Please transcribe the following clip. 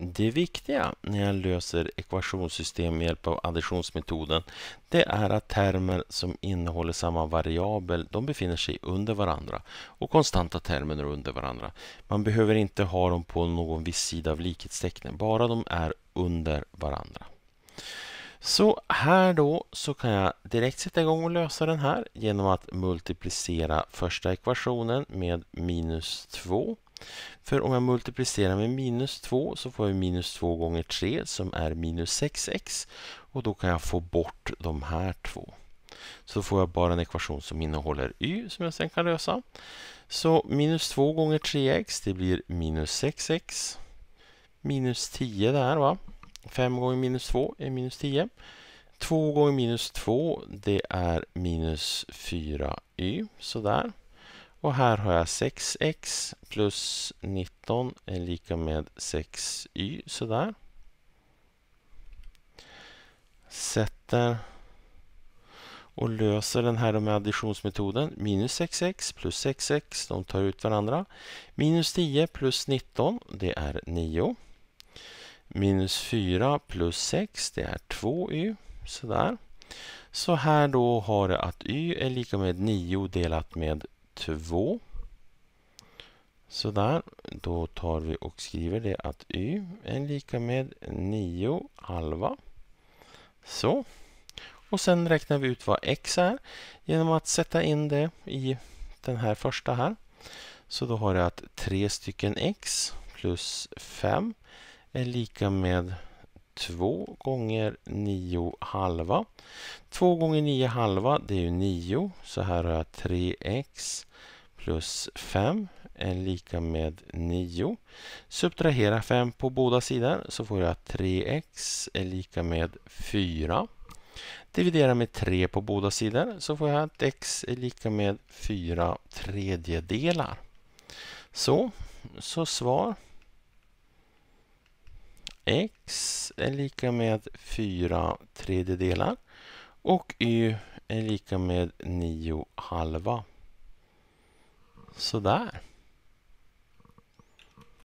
Det viktiga när jag löser ekvationssystem med hjälp av additionsmetoden det är att termer som innehåller samma variabel de befinner sig under varandra och konstanta termer är under varandra. Man behöver inte ha dem på någon viss sida av likhetstecknen, bara de är under varandra. Så här då så kan jag direkt sätta igång och lösa den här genom att multiplicera första ekvationen med minus 2 för om jag multiplicerar med minus 2 så får jag minus 2 gånger 3 som är minus 6x och då kan jag få bort de här två. Så får jag bara en ekvation som innehåller y som jag sen kan lösa. Så minus 2 gånger 3x det blir minus 6x minus 10 där va. 5 gånger minus 2 är minus 10. 2 gånger minus 2 det är minus 4y sådär. Och här har jag 6x plus 19 är lika med 6y sådär. Sätter och löser den här med additionsmetoden. Minus 6x plus 6x, de tar ut varandra. Minus 10 plus 19, det är 9. Minus 4 plus 6, det är 2y. Sådär. Så här då har det att y är lika med 9 delat med 2. Sådär, då tar vi och skriver det att y är lika med 9 halva. Så. Och sen räknar vi ut vad x är genom att sätta in det i den här första här. Så då har jag att 3 stycken x plus 5 är lika med 2 gånger 9 halva. 2 gånger 9 halva, det är ju 9. Så här har jag 3x plus 5 är lika med 9. Subtrahera 5 på båda sidor så får jag 3x är lika med 4. Dividera med 3 på båda sidor så får jag att x är lika med 4 tredjedelar. Så, så svar x är lika med 4 tredjedelar och y är lika med 9 halva. Sådär.